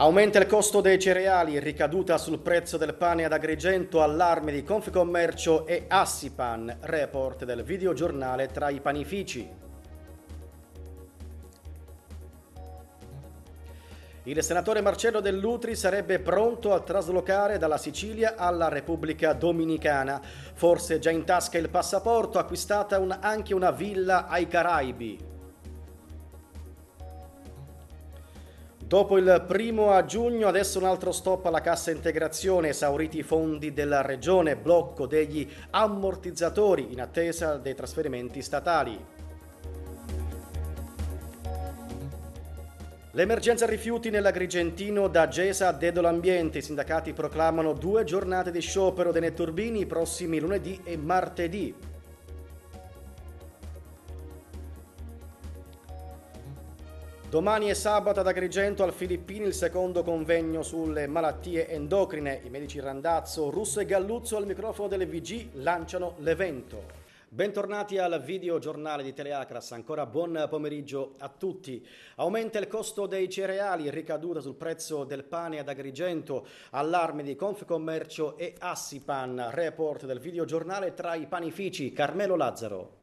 Aumenta il costo dei cereali, ricaduta sul prezzo del pane ad Agrigento, allarme di Confcommercio e Assipan, report del videogiornale tra i panifici. Il senatore Marcello Dell'Utri sarebbe pronto a traslocare dalla Sicilia alla Repubblica Dominicana. Forse già in tasca il passaporto, acquistata un, anche una villa ai Caraibi. Dopo il primo a giugno, adesso un altro stop alla cassa integrazione, esauriti i fondi della regione, blocco degli ammortizzatori in attesa dei trasferimenti statali. L'emergenza rifiuti nell'Agrigentino da Gesa a Dedo l'Ambiente. I sindacati proclamano due giornate di sciopero dei netturbini i prossimi lunedì e martedì. Domani è sabato ad Agrigento al Filippini il secondo convegno sulle malattie endocrine. I medici Randazzo, Russo e Galluzzo al microfono delle VG lanciano l'evento. Bentornati al video giornale di Teleacras, ancora buon pomeriggio a tutti. Aumenta il costo dei cereali, ricaduta sul prezzo del pane ad Agrigento, allarme di Confcommercio e Assipan, report del video giornale tra i panifici, Carmelo Lazzaro.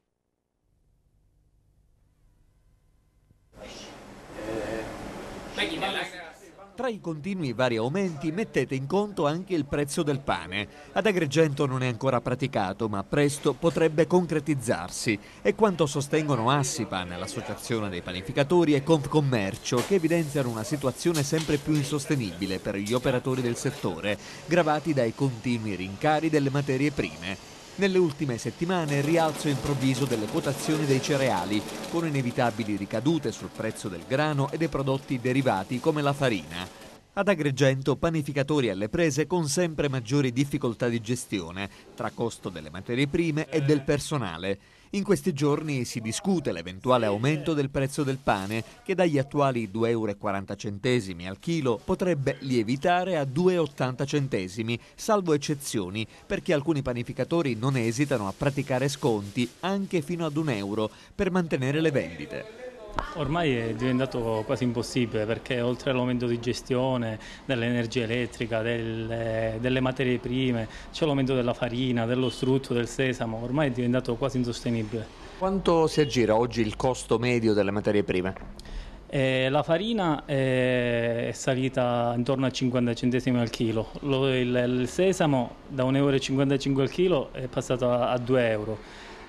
Tra i continui vari aumenti mettete in conto anche il prezzo del pane. Ad Agrigento non è ancora praticato, ma presto potrebbe concretizzarsi. È quanto sostengono Assipan, l'associazione dei panificatori e Confcommercio, che evidenziano una situazione sempre più insostenibile per gli operatori del settore, gravati dai continui rincari delle materie prime. Nelle ultime settimane rialzo improvviso delle quotazioni dei cereali, con inevitabili ricadute sul prezzo del grano e dei prodotti derivati come la farina. Ad Agrigento panificatori alle prese con sempre maggiori difficoltà di gestione, tra costo delle materie prime e del personale. In questi giorni si discute l'eventuale aumento del prezzo del pane, che dagli attuali 2,40 euro al chilo potrebbe lievitare a 2,80 centesimi, salvo eccezioni, perché alcuni panificatori non esitano a praticare sconti anche fino ad un euro per mantenere le vendite. Ormai è diventato quasi impossibile perché oltre all'aumento di gestione dell'energia elettrica, delle, delle materie prime, c'è l'aumento della farina, dello strutto, del sesamo, ormai è diventato quasi insostenibile. Quanto si aggira oggi il costo medio delle materie prime? Eh, la farina è salita intorno a 50 centesimi al chilo, il, il, sesamo da 1,55 euro al chilo è passato a, a 2 euro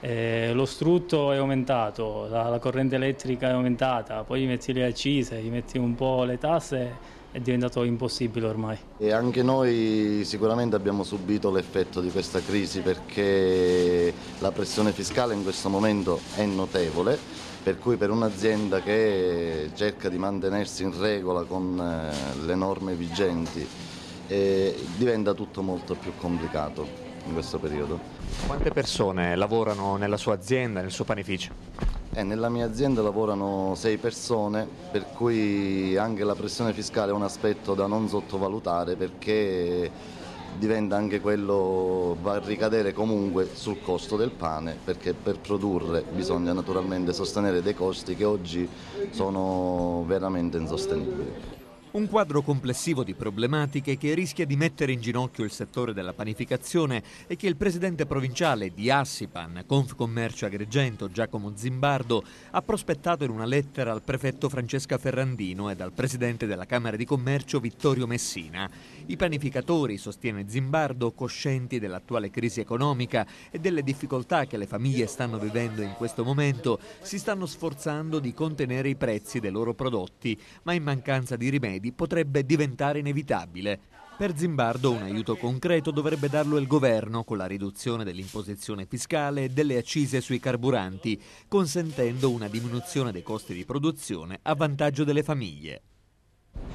eh, lo strutto è aumentato, la, la, corrente elettrica è aumentata, poi gli metti le accise, gli metti un po' le tasse, è diventato impossibile ormai. E anche noi sicuramente abbiamo subito l'effetto di questa crisi perché la pressione fiscale in questo momento è notevole, per cui per un'azienda che cerca di mantenersi in regola con eh, le norme vigenti eh, diventa tutto molto più complicato in questo periodo. Quante persone lavorano nella sua azienda, nel suo panificio? Eh, nella mia azienda lavorano sei persone, per cui anche la pressione fiscale è un aspetto da non sottovalutare perché diventa anche quello, va a ricadere comunque sul costo del pane, perché per produrre bisogna naturalmente sostenere dei costi che oggi sono veramente insostenibili. Un quadro complessivo di problematiche che rischia di mettere in ginocchio il settore della panificazione e che il presidente provinciale di Assipan, Confcommercio Agrigento, Giacomo Zimbardo, ha prospettato in una lettera al prefetto Francesca Ferrandino e al presidente della Camera di Commercio Vittorio Messina. I panificatori, sostiene Zimbardo, coscienti dell'attuale crisi economica e delle difficoltà che le famiglie stanno vivendo in questo momento, si stanno sforzando di contenere i prezzi dei loro prodotti, ma in mancanza di rimedi piedi potrebbe diventare inevitabile. Per Zimbardo un aiuto concreto dovrebbe darlo il governo con la riduzione dell'imposizione fiscale e delle accise sui carburanti, consentendo una diminuzione dei costi di produzione a vantaggio delle famiglie.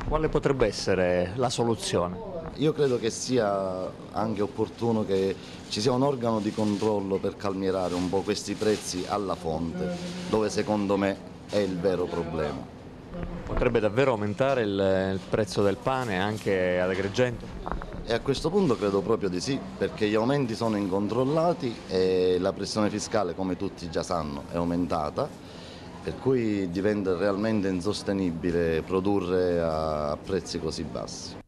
Quale potrebbe essere la soluzione? Io credo che sia anche opportuno che ci sia un organo di controllo per calmierare un po' questi prezzi alla fonte, dove secondo me è il vero problema. Potrebbe davvero aumentare il, il prezzo del pane anche ad Agrigento? E a questo punto credo proprio di sì, perché gli aumenti sono incontrollati e la pressione fiscale, come tutti già sanno, è aumentata, per cui diventa realmente insostenibile produrre a prezzi così bassi.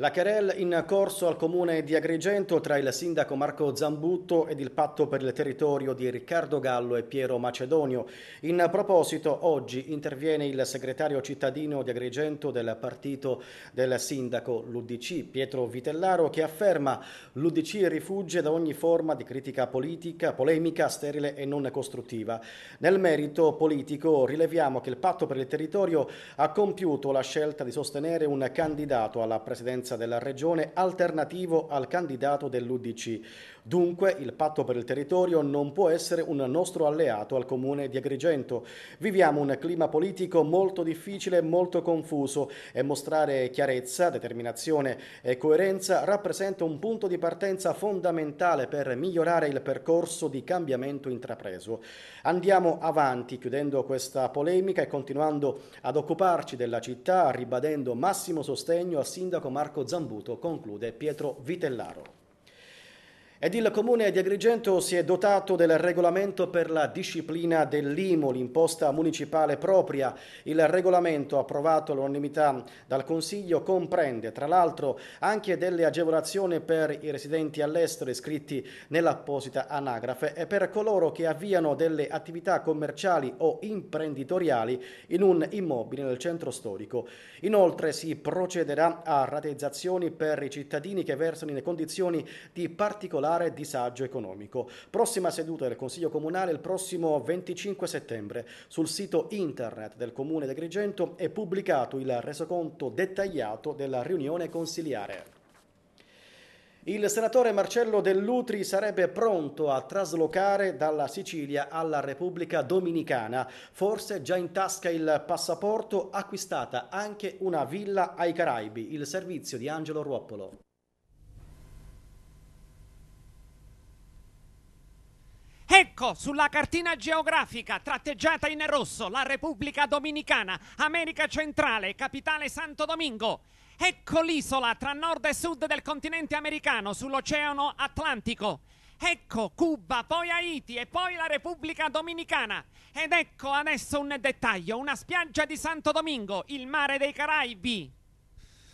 La querel in corso al comune di Agrigento tra il sindaco Marco Zambutto ed il patto per il territorio di Riccardo Gallo e Piero Macedonio. In proposito, oggi interviene il segretario cittadino di Agrigento del partito del sindaco l'UDC, Pietro Vitellaro, che afferma l'UDC rifugge da ogni forma di critica politica, polemica, sterile e non costruttiva. Nel merito politico rileviamo che il patto per il territorio ha compiuto la scelta di sostenere un candidato alla presidenza della regione alternativo al candidato dell'UDC. Dunque il patto per il territorio non può essere un nostro alleato al comune di Agrigento. Viviamo un clima politico molto difficile e molto confuso e mostrare chiarezza, determinazione e coerenza rappresenta un punto di partenza fondamentale per migliorare il percorso di cambiamento intrapreso. Andiamo avanti chiudendo questa polemica e continuando ad occuparci della città ribadendo massimo sostegno al sindaco Marco Zambuto, conclude Pietro Vitellaro. Ed il comune di Agrigento si è dotato del regolamento per la disciplina dell'IMO, l'imposta municipale propria. Il regolamento approvato all'unanimità dal Consiglio comprende tra l'altro anche delle agevolazioni per i residenti all'estero iscritti nell'apposita anagrafe e per coloro che avviano delle attività commerciali o imprenditoriali in un immobile nel centro storico. Inoltre si procederà a rateizzazioni per i cittadini che versano in condizioni di particolare particolare disagio economico. Prossima seduta del Consiglio Comunale il prossimo 25 settembre. Sul sito internet del Comune di Agrigento è pubblicato il resoconto dettagliato della riunione consiliare. Il senatore Marcello Dell'Utri sarebbe pronto a traslocare dalla Sicilia alla Repubblica Dominicana. Forse già in tasca il passaporto, acquistata anche una villa ai Caraibi, il servizio di Angelo Ruoppolo. Ecco sulla cartina geografica tratteggiata in rosso la Repubblica Dominicana, America Centrale, capitale Santo Domingo. Ecco l'isola tra nord e sud del continente americano sull'Oceano Atlantico. Ecco Cuba, poi Haiti e poi la Repubblica Dominicana. Ed ecco adesso un dettaglio, una spiaggia di Santo Domingo, il mare dei Caraibi.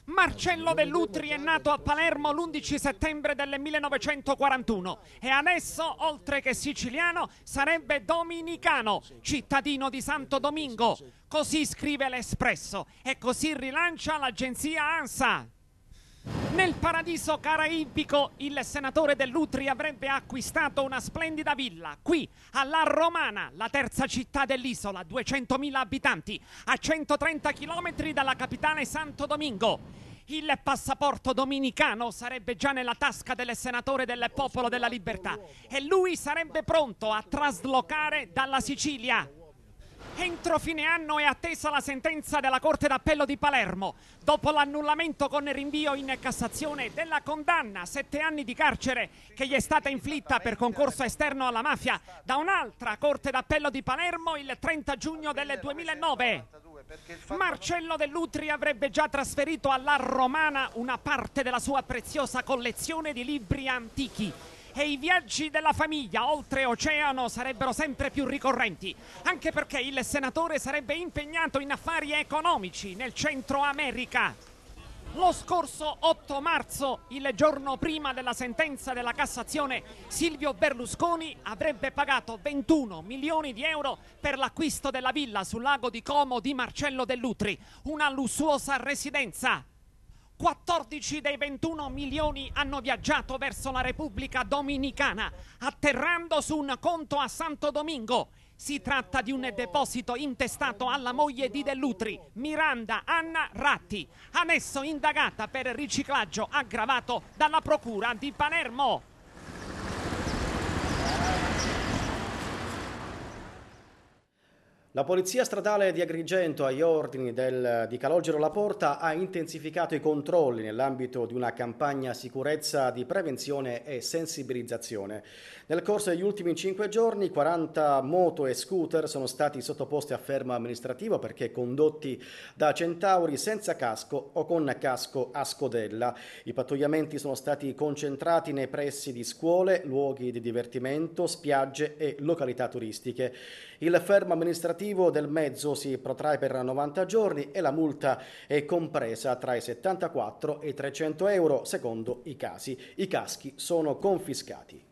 Marcello Vellutri è nato a Palermo l'11 settembre del 1941 e adesso, oltre che siciliano, sarebbe dominicano, cittadino di Santo Domingo. Così scrive l'Espresso e così rilancia l'agenzia ANSA. Nel paradiso caraibico il senatore dell'Utri avrebbe acquistato una splendida villa, qui alla Romana, la terza città dell'isola, 200.000 abitanti, a 130 km dalla capitale Santo Domingo. Il passaporto dominicano sarebbe già nella tasca del senatore del Popolo della Libertà e lui sarebbe pronto a traslocare dalla Sicilia Entro fine anno è attesa la sentenza della Corte d'Appello di Palermo, dopo l'annullamento con rinvio in Cassazione della condanna a sette anni di carcere che gli è stata inflitta per concorso esterno alla mafia da un'altra Corte d'Appello di Palermo il 30 giugno del 2009. Marcello Dell'Utri avrebbe già trasferito alla Romana una parte della sua preziosa collezione di libri antichi e i viaggi della famiglia oltreoceano sarebbero sempre più ricorrenti, anche perché il senatore sarebbe impegnato in affari economici nel Centro America. Lo scorso 8 marzo, il giorno prima della sentenza della Cassazione, Silvio Berlusconi avrebbe pagato 21 milioni di euro per l'acquisto della villa sul lago di Como di Marcello Dell'Utri, una lussuosa residenza 14 dei 21 milioni hanno viaggiato verso la Repubblica Dominicana, atterrando su un conto a Santo Domingo. Si tratta di un deposito intestato alla moglie di Dell'Utri, Miranda Anna Ratti, annesso indagata per riciclaggio aggravato dalla Procura di Palermo. La Polizia Stradale di Agrigento, agli ordini del, di Calogero La Porta, ha intensificato i controlli nell'ambito di una campagna sicurezza di prevenzione e sensibilizzazione. Nel corso degli ultimi cinque giorni 40 moto e scooter sono stati sottoposti a ferma amministrativa perché condotti da centauri senza casco o con casco a scodella. I pattugliamenti sono stati concentrati nei pressi di scuole, luoghi di divertimento, spiagge e località turistiche. Il fermo amministrativo operativo del mezzo si protrae per 90 giorni e la multa è compresa tra i 74 e i 300 euro secondo i casi. I caschi sono confiscati.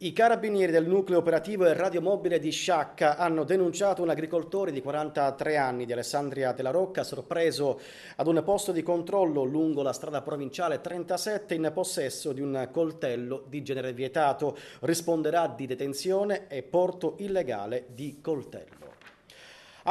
I carabinieri del nucleo operativo e radiomobile di Sciacca hanno denunciato un agricoltore di 43 anni di Alessandria della Rocca sorpreso ad un posto di controllo lungo la strada provinciale 37 in possesso di un coltello di genere vietato. Risponderà di detenzione e porto illegale di coltello.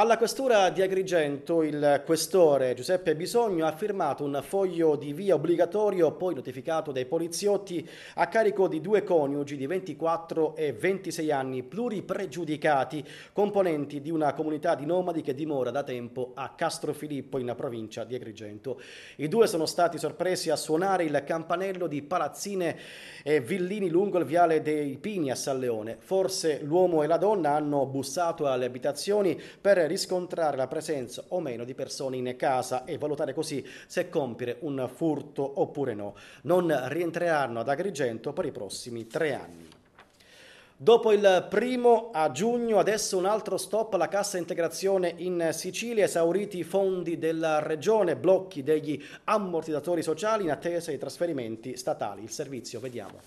Alla questura di Agrigento il questore Giuseppe Bisogno ha firmato un foglio di via obbligatorio poi notificato dai poliziotti a carico di due coniugi di 24 e 26 anni pluripregiudicati componenti di una comunità di nomadi che dimora da tempo a Castrofilippo in provincia di Agrigento. I due sono stati sorpresi a suonare il campanello di palazzine e villini lungo il viale dei Pini a San Leone. Forse l'uomo e la donna hanno bussato alle abitazioni per riscontrare la presenza o meno di persone in casa e valutare così se compiere un furto oppure no. Non rientreranno ad Agrigento per i prossimi tre anni. Dopo il primo a giugno, adesso un altro stop alla cassa integrazione in Sicilia, esauriti i fondi della regione, blocchi degli ammortizzatori sociali in attesa dei trasferimenti statali. Il servizio, vediamo.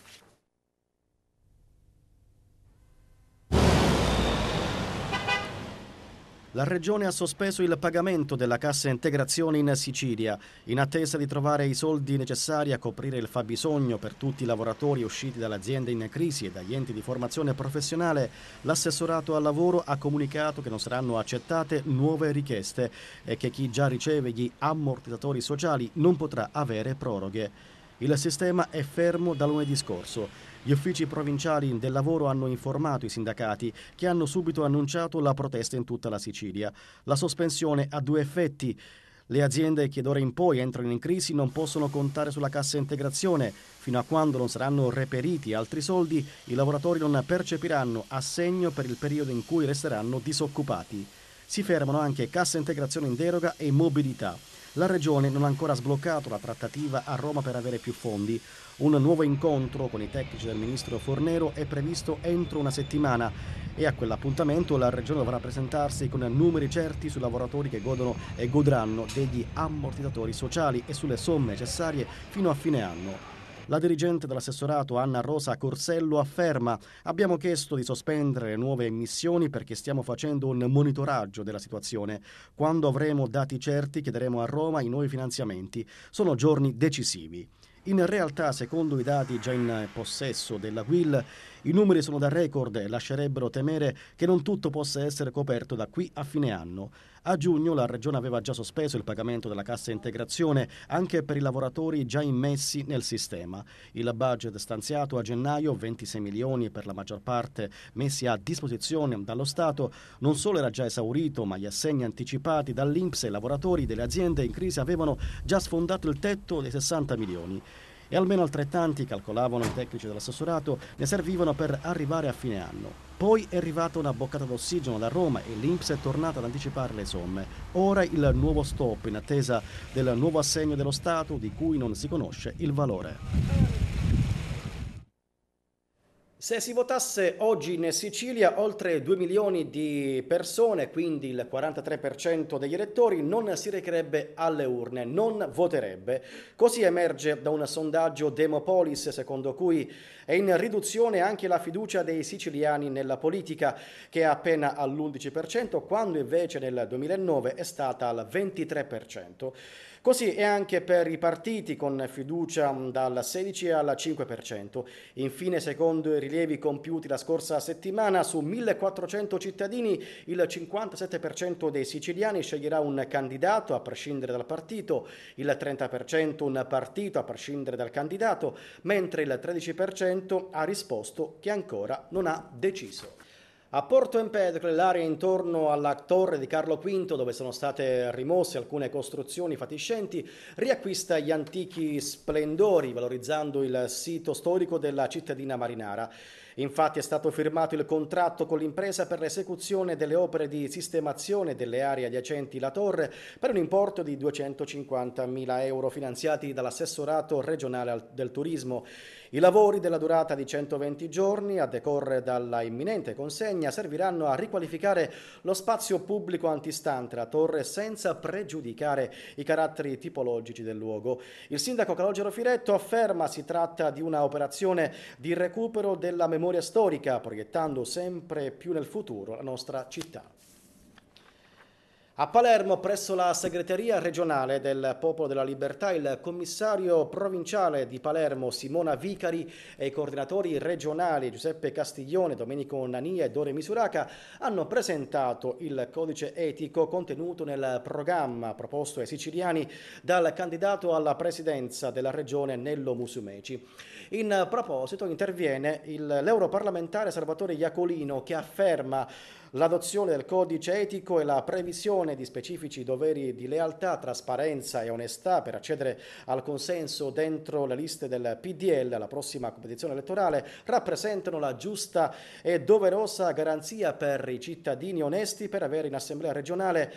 La Regione ha sospeso il pagamento della cassa integrazione in Sicilia, in attesa di trovare i soldi necessari a coprire il fabbisogno per tutti i lavoratori usciti dall'azienda in crisi e dagli enti di formazione professionale. L'assessorato al lavoro ha comunicato che non saranno accettate nuove richieste e che chi già riceve gli ammortizzatori sociali non potrà avere proroghe. Il sistema è fermo da lunedì scorso. Gli uffici provinciali del lavoro hanno informato i sindacati che hanno subito annunciato la protesta in tutta la Sicilia. La sospensione ha due effetti. Le aziende che d'ora in poi entrano in crisi non possono contare sulla cassa integrazione. Fino a quando non saranno reperiti altri soldi, i lavoratori non percepiranno assegno per il periodo in cui resteranno disoccupati. Si fermano anche cassa integrazione in deroga e mobilità. La Regione non ha ancora sbloccato la trattativa a Roma per avere più fondi. Un nuovo incontro con i tecnici del ministro Fornero è previsto entro una settimana e a quell'appuntamento la Regione dovrà presentarsi con numeri certi sui lavoratori che godono e godranno degli ammortizzatori sociali e sulle somme necessarie fino a fine anno. La dirigente dell'assessorato Anna Rosa Corsello afferma abbiamo chiesto di sospendere le nuove emissioni perché stiamo facendo un monitoraggio della situazione. Quando avremo dati certi chiederemo a Roma i nuovi finanziamenti. Sono giorni decisivi. In realtà, secondo i dati già in possesso della Will, i numeri sono da record e lascerebbero temere che non tutto possa essere coperto da qui a fine anno. A giugno la Regione aveva già sospeso il pagamento della cassa integrazione anche per i lavoratori già immessi nel sistema. Il budget stanziato a gennaio, 26 milioni per la maggior parte messi a disposizione dallo Stato, non solo era già esaurito, ma gli assegni anticipati dall'Inps e i lavoratori delle aziende in crisi avevano già sfondato il tetto dei 60 milioni e almeno altrettanti, calcolavano i tecnici dell'assessorato, ne servivano per arrivare a fine anno. Poi è arrivata una boccata d'ossigeno da Roma e l'Inps è tornata ad anticipare le somme. Ora il nuovo stop in attesa del nuovo assegno dello Stato di cui non si conosce il valore. Se si votasse oggi in Sicilia, oltre 2 milioni di persone, quindi il 43% degli elettori, non si recherebbe alle urne, non voterebbe. Così emerge da un sondaggio Demopolis, secondo cui è in riduzione anche la fiducia dei siciliani nella politica, che è appena all'11%, quando invece nel 2009 è stata al 23%. Così è anche per i partiti con fiducia mm, dal 16 al 5%. Infine, secondo i rilievi compiuti la scorsa settimana, su 1400 cittadini il 57% dei siciliani sceglierà un candidato a prescindere dal partito, il 30% un partito a prescindere dal candidato, mentre il 13% ha risposto che ancora non ha deciso. A Porto Empedocle, l'area intorno alla torre di Carlo V, dove sono state rimosse alcune costruzioni fatiscenti, riacquista gli antichi splendori, valorizzando il sito storico della cittadina marinara. Infatti è stato firmato il contratto con l'impresa per l'esecuzione delle opere di sistemazione delle aree adiacenti la torre per un importo di 250.000 euro finanziati dall'assessorato regionale del turismo. I lavori della durata di 120 giorni a decorre dalla imminente consegna serviranno a riqualificare lo spazio pubblico antistante la torre senza pregiudicare i caratteri tipologici del luogo. Il sindaco Calogero Firetto afferma si tratta di una operazione di recupero della memoria memoria storica, proiettando sempre più nel futuro la nostra città. A Palermo, presso la segreteria regionale del Popolo della Libertà, il commissario provinciale di Palermo Simona Vicari e i coordinatori regionali Giuseppe Castiglione, Domenico Nania e Dore Misuraca hanno presentato il codice etico contenuto nel programma proposto ai siciliani dal candidato alla presidenza della regione Nello Musumeci. In proposito interviene il, l'europarlamentare Salvatore Iacolino che afferma l'adozione del codice etico e la previsione di specifici doveri di lealtà, trasparenza e onestà per accedere al consenso dentro le liste del PDL alla prossima competizione elettorale rappresentano la giusta e doverosa garanzia per i cittadini onesti per avere in assemblea regionale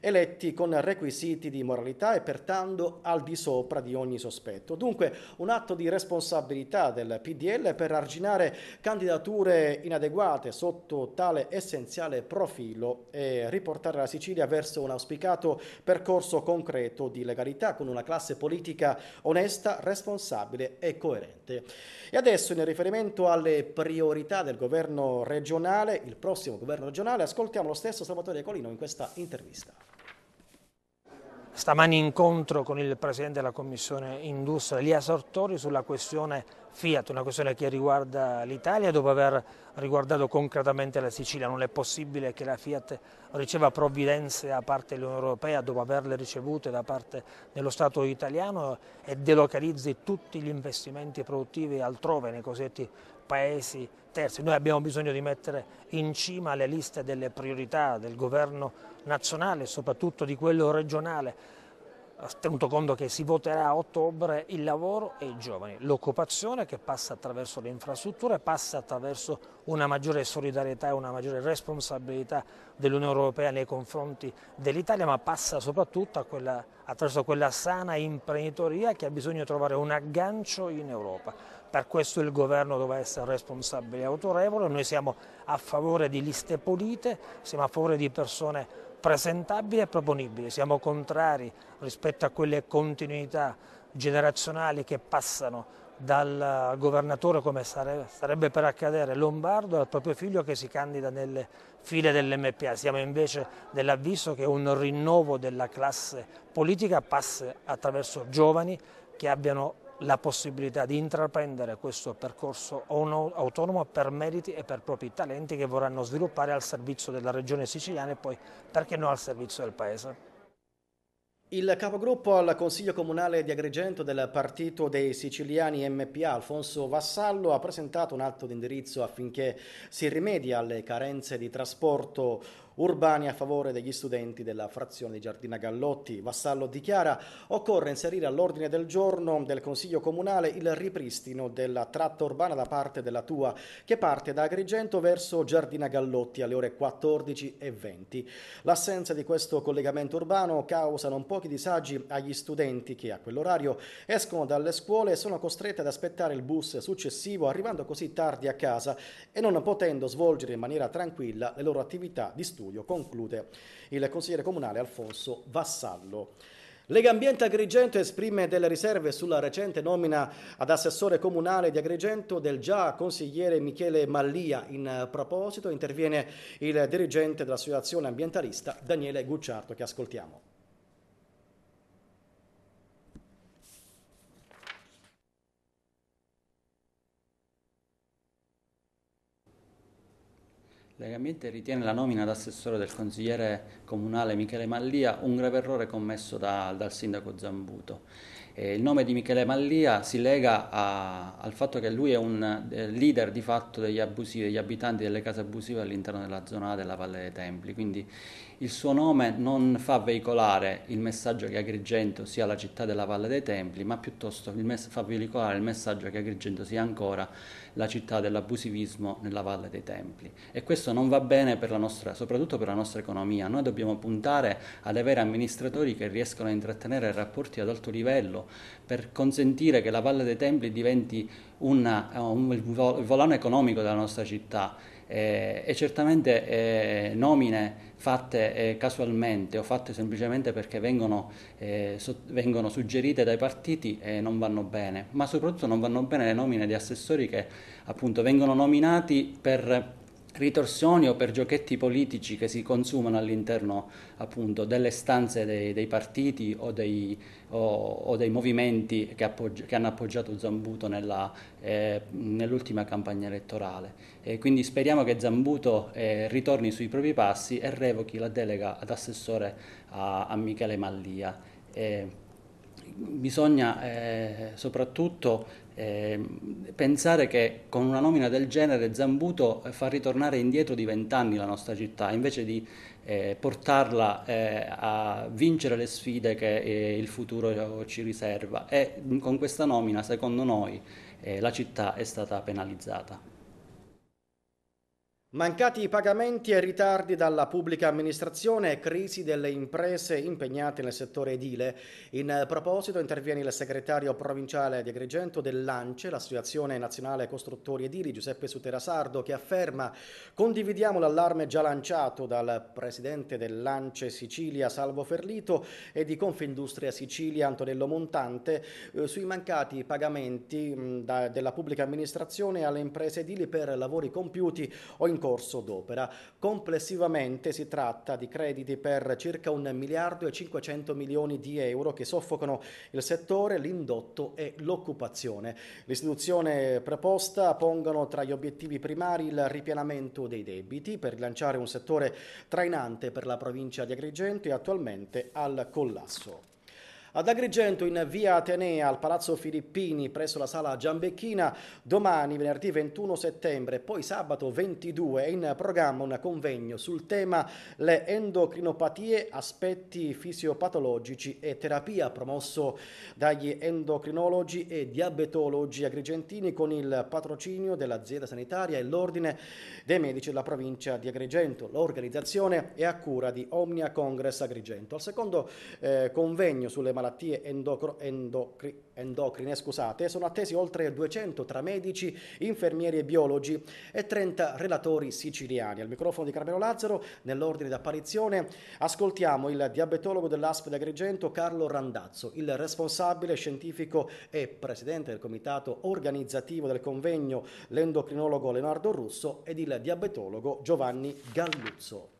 eletti con requisiti di moralità e pertanto al di sopra di ogni sospetto. Dunque un atto di responsabilità del PDL per arginare candidature inadeguate sotto tale essenziale profilo e riportare la Sicilia verso un auspicato percorso concreto di legalità con una classe politica onesta, responsabile e coerente. E adesso in riferimento alle priorità del governo regionale, il prossimo governo regionale, ascoltiamo lo stesso Salvatore Colino in questa intervista stamani incontro con il Presidente della Commissione Industria, Lia Sartori, sulla questione Fiat, una questione che riguarda l'Italia dopo aver riguardato concretamente la Sicilia. Non è possibile che la Fiat riceva provvidenze da parte dell'Unione Europea dopo averle ricevute da parte dello Stato italiano e delocalizzi tutti gli investimenti produttivi altrove nei cosiddetti paesi terzi. Noi abbiamo bisogno di mettere in cima le liste delle priorità del governo nazionale e soprattutto di quello regionale tenuto conto che si voterà a ottobre il lavoro e i giovani, l'occupazione che passa attraverso le infrastrutture, passa attraverso una maggiore solidarietà e una maggiore responsabilità dell'Unione Europea nei confronti dell'Italia, ma passa soprattutto quella, attraverso quella sana imprenditoria che ha bisogno di trovare un aggancio in Europa. Per questo il governo dovrà essere responsabile e autorevole, noi siamo a favore di liste pulite, siamo a favore di persone presentabili e proponibili, siamo contrari rispetto a quelle continuità generazionali che passano dal governatore, come sarebbe per accadere, Lombardo al proprio figlio che si candida nelle file dell'MPA. Siamo invece dell'avviso che un rinnovo della classe politica passa attraverso giovani che abbiano la possibilità di intraprendere questo percorso autonomo per meriti e per propri talenti che vorranno sviluppare al servizio della regione siciliana e poi perché no al servizio del paese. Il capogruppo al Consiglio Comunale di Agrigento del Partito dei Siciliani MPA, Alfonso Vassallo, ha presentato un atto di indirizzo affinché si rimedi alle carenze di trasporto urbani a favore degli studenti della frazione di Giardina Gallotti. Vassallo dichiara occorre inserire all'ordine del giorno del Consiglio Comunale il ripristino della tratta urbana da parte della Tua che parte da Agrigento verso Giardina Gallotti alle ore 14 e 20. L'assenza di questo collegamento urbano causa non pochi disagi agli studenti che a quell'orario escono dalle scuole e sono costretti ad aspettare il bus successivo arrivando così tardi a casa e non potendo svolgere in maniera tranquilla le loro attività di studio studio, conclude il consigliere comunale Alfonso Vassallo. Legambiente Agrigento esprime delle riserve sulla recente nomina ad assessore comunale di Agrigento del già consigliere Michele Mallia. In proposito interviene il dirigente dell'associazione ambientalista Daniele Gucciardo che ascoltiamo. Legambiente ritiene la nomina ad assessore del consigliere comunale Michele Mallia un grave errore commesso da, dal sindaco Zambuto. Eh, il nome di Michele Mallia si lega a, al fatto che lui è un eh, leader di fatto degli abusivi, degli abitanti delle case abusive all'interno della zona della Valle dei Templi, quindi il suo nome non fa veicolare il messaggio che Agrigento sia la città della Valle dei Templi, ma piuttosto mes- fa veicolare il messaggio che Agrigento sia ancora la città dell'abusivismo nella Valle dei Templi e questo non va bene per nostra, soprattutto per la nostra economia. Noi dobbiamo puntare ad avere amministratori che riescono a intrattenere rapporti ad alto livello per consentire che la Valle dei Templi diventi una, un, il volano economico della nostra città eh, e certamente eh, nomine fatte eh, casualmente o fatte semplicemente perché vengono, eh, so, vengono suggerite dai partiti eh, non vanno bene, ma soprattutto non vanno bene le nomine di assessori che appunto vengono nominati per ritorsioni o per giochetti politici che si consumano all'interno appunto delle stanze dei, dei partiti o dei, o, o dei movimenti che, appoggi- che, hanno appoggiato Zambuto nella, eh, nell'ultima campagna elettorale. E quindi speriamo che Zambuto eh, ritorni sui propri passi e revochi la delega ad assessore a, a Michele Mallia. E bisogna eh, soprattutto eh, pensare che con una nomina del genere Zambuto eh, fa ritornare indietro di vent'anni la nostra città, invece di eh, portarla eh, a vincere le sfide che eh, il futuro eh, ci riserva. E con questa nomina, secondo noi, la città è stata penalizzata. Mancati pagamenti e ritardi dalla pubblica amministrazione e crisi delle imprese impegnate nel settore edile. In proposito interviene il segretario provinciale di Agrigento dell'ANCE, l'Associazione Nazionale Costruttori Edili, Giuseppe Suterasardo, che afferma condividiamo l'allarme già lanciato dal presidente dell'ANCE Sicilia Salvo Ferlito e di Confindustria Sicilia Antonello Montante eh, sui mancati pagamenti della pubblica amministrazione alle imprese edili per lavori compiuti o in corso d'opera. Complessivamente si tratta di crediti per circa 1 miliardo e 500 milioni di euro che soffocano il settore, l'indotto e l'occupazione. L'istituzione proposta pongono tra gli obiettivi primari il ripianamento dei debiti per rilanciare un settore trainante per la provincia di Agrigento e attualmente al collasso. Ad Agrigento, in via Atenea, al Palazzo Filippini, presso la sala Giambecchina, domani, venerdì 21 settembre, poi sabato 22, è in programma un convegno sul tema le endocrinopatie, aspetti fisiopatologici e terapia, promosso dagli endocrinologi e diabetologi agrigentini con il patrocinio dell'azienda sanitaria e l'ordine dei medici della provincia di Agrigento. L'organizzazione è a cura di Omnia Congress Agrigento. Al secondo eh, convegno sulle malattie endocro, endocri, endocrine scusate, sono attesi oltre 200 tra medici, infermieri e biologi e 30 relatori siciliani. Al microfono di Carmelo Lazzaro, nell'ordine d'apparizione, ascoltiamo il diabetologo dell'ASP di Agrigento Carlo Randazzo, il responsabile scientifico e presidente del comitato organizzativo del convegno, l'endocrinologo Leonardo Russo ed il diabetologo Giovanni Galluzzo.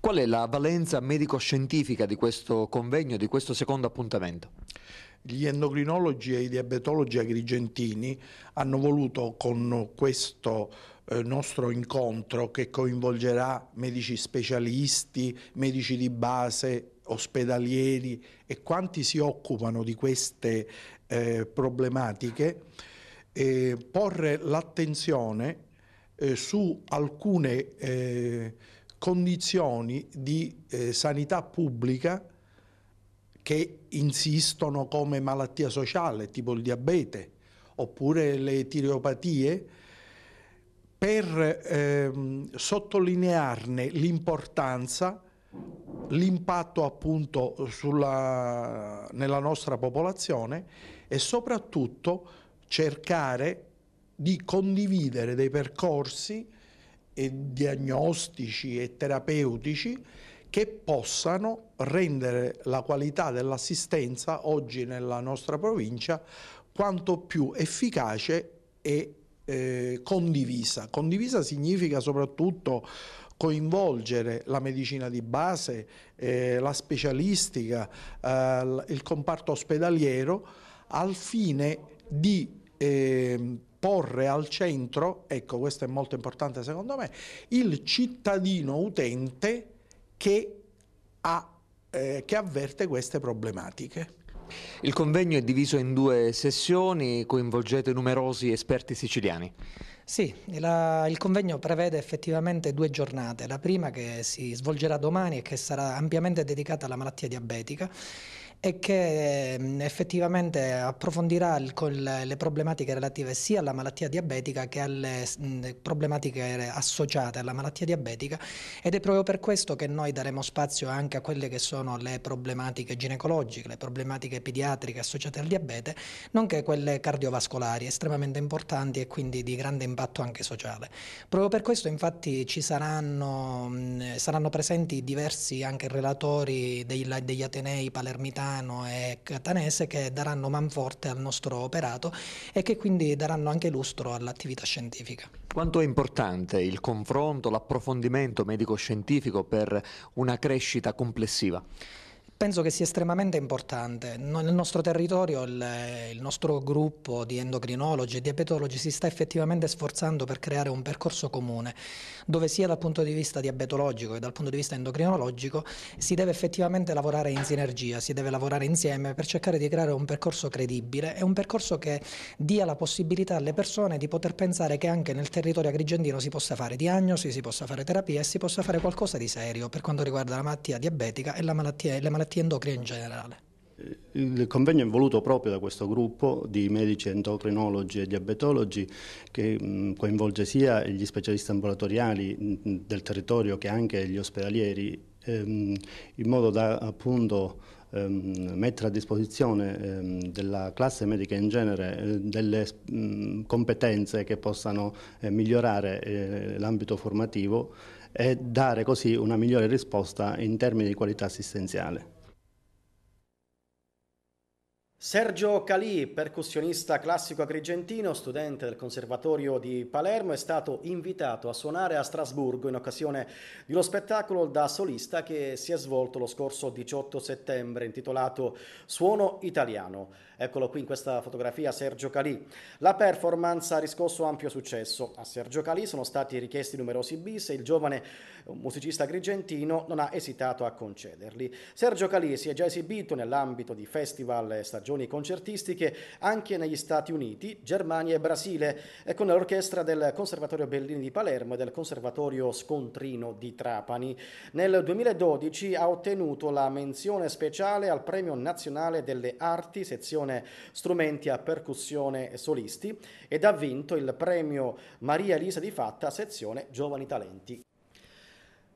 Qual è la valenza medico-scientifica di questo convegno, di questo secondo appuntamento? Gli endocrinologi e i diabetologi agrigentini hanno voluto con questo eh, nostro incontro che coinvolgerà medici specialisti, medici di base, ospedalieri e quanti si occupano di queste eh, problematiche, eh, porre l'attenzione eh, su alcune eh, condizioni di eh, sanità pubblica che insistono come malattia sociale, tipo il diabete, oppure le tireopatie, per ehm, sottolinearne l'importanza, l'impatto appunto sulla, nella nostra popolazione e soprattutto cercare di condividere dei percorsi e diagnostici e terapeutici che possano rendere la qualità dell'assistenza oggi nella nostra provincia quanto più efficace e eh, condivisa. Condivisa significa soprattutto coinvolgere la medicina di base, eh, la specialistica, eh, il comparto ospedaliero al fine di ehm, porre al centro, ecco questo è molto importante secondo me, il cittadino utente che, ha, eh, che avverte queste problematiche. Il convegno è diviso in due sessioni, coinvolgete numerosi esperti siciliani. Sì, la, il convegno prevede effettivamente due giornate, la prima che si svolgerà domani e che sarà ampiamente dedicata alla malattia diabetica e che effettivamente approfondirà il, le problematiche relative sia alla malattia diabetica che alle problematiche associate alla malattia diabetica ed è proprio per questo che noi daremo spazio anche a quelle che sono le problematiche ginecologiche, le problematiche pediatriche associate al diabete, nonché quelle cardiovascolari estremamente importanti e quindi di grande impatto anche sociale. Proprio per questo infatti ci saranno, saranno presenti diversi anche relatori degli, degli Atenei palermitani Romano e Catanese che daranno manforte al nostro operato e che quindi daranno anche lustro all'attività scientifica. Quanto è importante il confronto, l'approfondimento medico-scientifico per una crescita complessiva? Penso che sia estremamente importante. Nel nostro territorio il, nostro gruppo di endocrinologi e diabetologi si sta effettivamente sforzando per creare un percorso comune dove sia dal punto di vista diabetologico che dal punto di vista endocrinologico si deve effettivamente lavorare in sinergia, si deve lavorare insieme per cercare di creare un percorso credibile e un percorso che dia la possibilità alle persone di poter pensare che anche nel territorio agrigentino si possa fare diagnosi, si possa fare terapia e si possa fare qualcosa di serio per quanto riguarda la malattia diabetica e la malattia, le malattie malattie endocrine in generale. Eh, il convegno è voluto proprio da questo gruppo di medici endocrinologi e diabetologi che mm, coinvolge sia gli specialisti ambulatoriali mm, del territorio che anche gli ospedalieri, ehm, in modo da appunto ehm, mettere a disposizione ehm, della classe medica in genere eh, delle mm, competenze che possano eh, migliorare l'ambito formativo e dare così una migliore risposta in termini di qualità assistenziale. Sergio Calì, percussionista classico agrigentino, studente del Conservatorio di Palermo, è stato invitato a suonare a Strasburgo in occasione di uno spettacolo da solista che si è svolto lo scorso 18 settembre intitolato Suono Italiano. Eccolo qui in questa fotografia Sergio Calì. La performance ha riscosso ampio successo. A Sergio Calì sono stati richiesti numerosi bis e il giovane musicista agrigentino non ha esitato a concederli. Sergio Calì si è già esibito nell'ambito di festival e stagioni concertistiche anche negli Stati Uniti, Germania e Brasile e eh, con l'orchestra del Conservatorio Bellini di Palermo e del Conservatorio Scontrino di Trapani. Nel 2012 ha ottenuto la menzione speciale al Premio Nazionale delle Arti, sezione formazione strumenti a percussione solisti ed ha vinto il premio Maria Elisa di Fatta, sezione Giovani Talenti.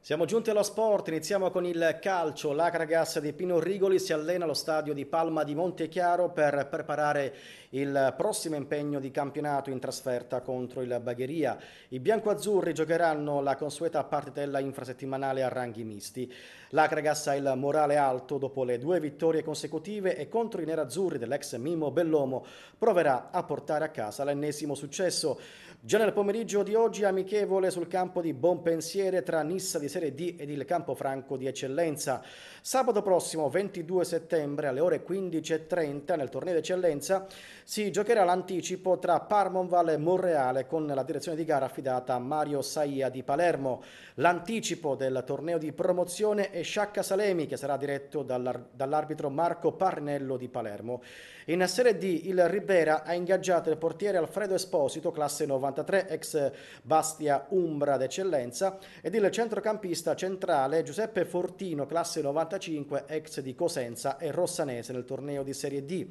Siamo giunti allo sport, iniziamo con il calcio. L'Acragas di Pino Rigoli si allena allo stadio di Palma di Montechiaro per preparare il prossimo impegno di campionato in trasferta contro il Bagheria. I biancoazzurri giocheranno la consueta partitella infrasettimanale a ranghi misti. L'Acragas ha il morale alto dopo le due vittorie consecutive e contro i nerazzurri dell'ex Mimo Bellomo proverà a portare a casa l'ennesimo successo. Già nel pomeriggio di oggi amichevole sul campo di Bonpensiere tra Nissa di Serie D ed il campo franco di Eccellenza. Sabato prossimo 22 settembre alle ore 15.30 nel torneo eccellenza si giocherà l'anticipo tra Parmonval e Monreale con la direzione di gara affidata a Mario Saia di Palermo. L'anticipo del torneo di promozione è Sciacca Salemi che sarà diretto dall'arbitro Marco Parnello di Palermo. In Serie D il Ribera ha ingaggiato il portiere Alfredo Esposito classe 90 1993, ex Bastia Umbra d'eccellenza, ed il centrocampista centrale Giuseppe Fortino, classe 95, ex di Cosenza e Rossanese nel torneo di Serie D.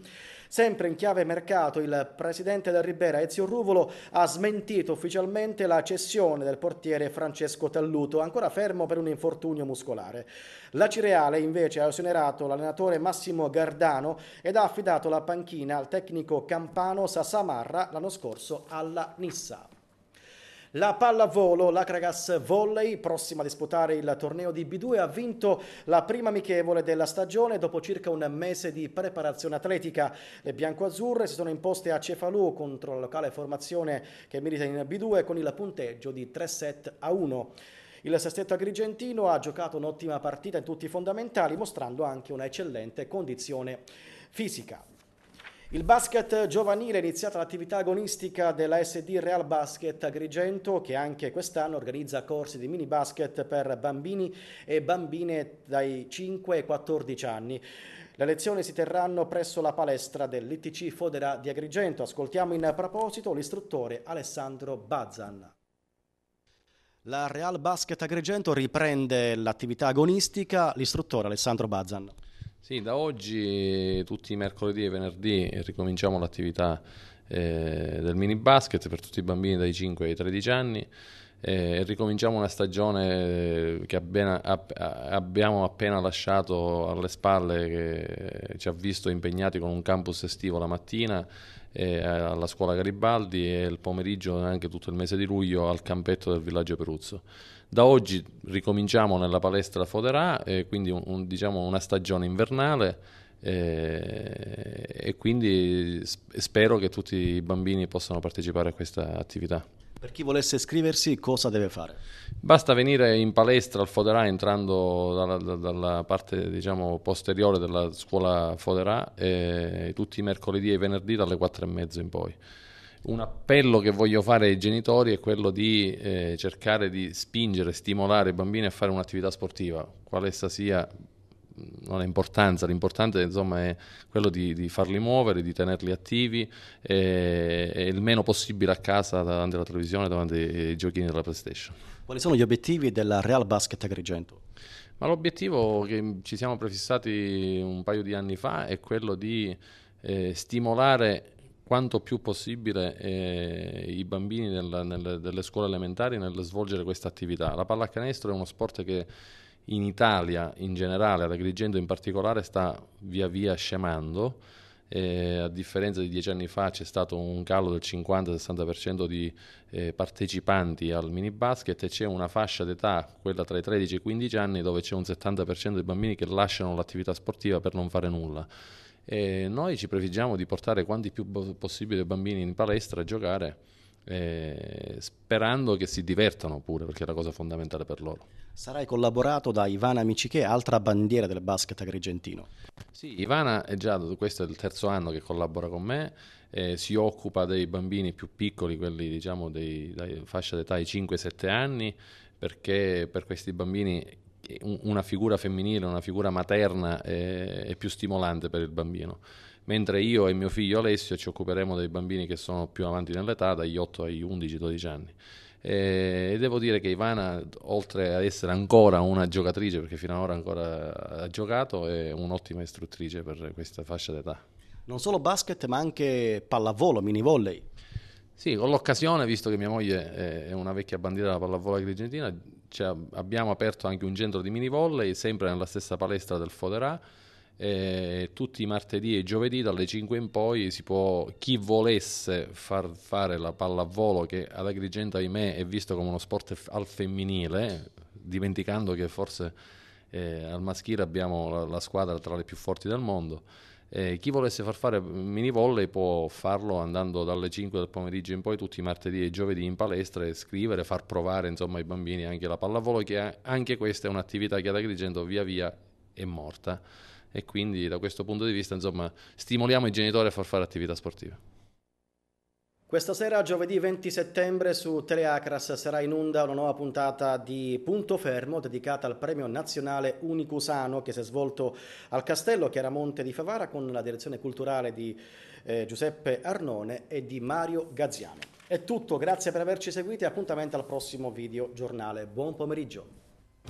Sempre in chiave mercato, il presidente del Ribera, Ezio Ruvolo, ha smentito ufficialmente la cessione del portiere Francesco Talluto, ancora fermo per un infortunio muscolare. La Cireale invece ha esonerato l'allenatore Massimo Gardano ed ha affidato la panchina al tecnico campano Sassamarra l'anno scorso alla Nissa. La pallavolo, l'Acragas Volley, prossima a disputare il torneo di B2, ha vinto la prima amichevole della stagione dopo circa un mese di preparazione atletica. Le biancoazzurre si sono imposte a Cefalù contro la locale formazione che milita in B2 con il punteggio di 3 set a 1. Il sestetto agrigentino ha giocato un'ottima partita in tutti i fondamentali, mostrando anche una eccellente condizione fisica. Il basket giovanile è iniziata l'attività agonistica della SD Real Basket Agrigento che anche quest'anno organizza corsi di mini basket per bambini e bambine dai 5 ai 14 anni. Le lezioni si terranno presso la palestra dell'ITC Fodera di Agrigento. Ascoltiamo in proposito l'istruttore Alessandro Bazzan. La Real Basket Agrigento riprende l'attività agonistica, l'istruttore Alessandro Bazzan. Sì, da oggi tutti i mercoledì e venerdì eh, ricominciamo l'attività eh, del mini basket per tutti i bambini dai 5 ai 13 anni eh, e ricominciamo una stagione eh, che appena, app, abbiamo appena lasciato alle spalle che ci ha visto impegnati con un campus estivo la mattina alla scuola Garibaldi e il pomeriggio e anche tutto il mese di luglio al campetto del villaggio Peruzzo. Da oggi ricominciamo nella palestra Foderà, eh, quindi un, un, diciamo una stagione invernale eh, e quindi spero che tutti i bambini possano partecipare a questa attività. Per chi volesse iscriversi cosa deve fare? Basta venire in palestra al Foderà entrando dalla, dalla parte diciamo, posteriore della scuola Foderà eh, tutti i mercoledì e venerdì dalle quattro e mezzo in poi un appello che voglio fare ai genitori è quello di eh, cercare di spingere, stimolare i bambini a fare un'attività sportiva, quale essa sia, non ha importanza, l'importante insomma, è quello di, di, farli muovere, di tenerli attivi e, eh, e, il meno possibile a casa davanti alla televisione, davanti ai giochini della PlayStation. Quali sono gli obiettivi della Real Basket Agrigento? Ma l'obiettivo che ci siamo prefissati un paio di anni fa è quello di eh, stimolare quanto più possibile eh, i bambini nel, nel, delle scuole elementari nel svolgere questa attività. La pallacanestro è uno sport che in Italia in generale, ad Agrigento in particolare, sta via via scemando. Eh, a differenza di dieci anni fa c'è stato un calo del 50-60% di eh, partecipanti al mini basket e c'è una fascia d'età, quella tra i 13 e i 15 anni, dove c'è un 70% dei bambini che lasciano l'attività sportiva per non fare nulla. E noi ci prefiggiamo di portare quanti più possibile bambini in palestra a giocare. Eh, sperando che si divertano pure, perché è la cosa fondamentale per loro. Sarai collaborato da Ivana Micichè, altra bandiera del basket agrigentino. Sì, Ivana è già, questo è il terzo anno che collabora con me, eh, si occupa dei bambini più piccoli, quelli diciamo dei, dai, fascia d'età i 5-7 anni, perché per questi bambini una figura femminile, una figura materna è, eh, è più stimolante per il bambino mentre io e mio figlio Alessio ci occuperemo dei bambini che sono più avanti nell'età, dagli 8 agli 11-12 anni. Eh, e devo dire che Ivana, oltre ad essere ancora una giocatrice, perché fino ad ora ancora ha giocato, è un'ottima istruttrice per questa fascia d'età. Non solo basket, ma anche pallavolo, mini volley. Sì, con l'occasione, visto che mia moglie è una vecchia bandiera della pallavolo argentina, cioè, abbiamo aperto anche un centro di mini volley, sempre nella stessa palestra del Foderà. Eh, tutti i martedì e giovedì dalle 5 in poi si può chi volesse far fare la pallavolo che ad Agrigento ahimè è visto come uno sport f- al femminile dimenticando che forse eh, al maschile abbiamo la, la squadra tra le più forti del mondo eh, chi volesse far fare mini volley può farlo andando dalle 5 del pomeriggio in poi tutti i martedì e giovedì in palestra e scrivere, far provare insomma, ai bambini anche la pallavolo, che anche questa è un'attività che ad Agrigento via via è morta e quindi da questo punto di vista insomma, stimoliamo i genitori a far fare attività sportiva. Questa sera, giovedì 20 settembre, su Teleacras sarà in onda una nuova puntata di Punto Fermo dedicata al premio nazionale Unicusano che si è svolto al Castello Chiaramonte di Favara con la direzione culturale di eh, Giuseppe Arnone e di Mario Gazziano. È tutto, grazie per averci seguiti e appuntamento al prossimo video giornale. Buon pomeriggio.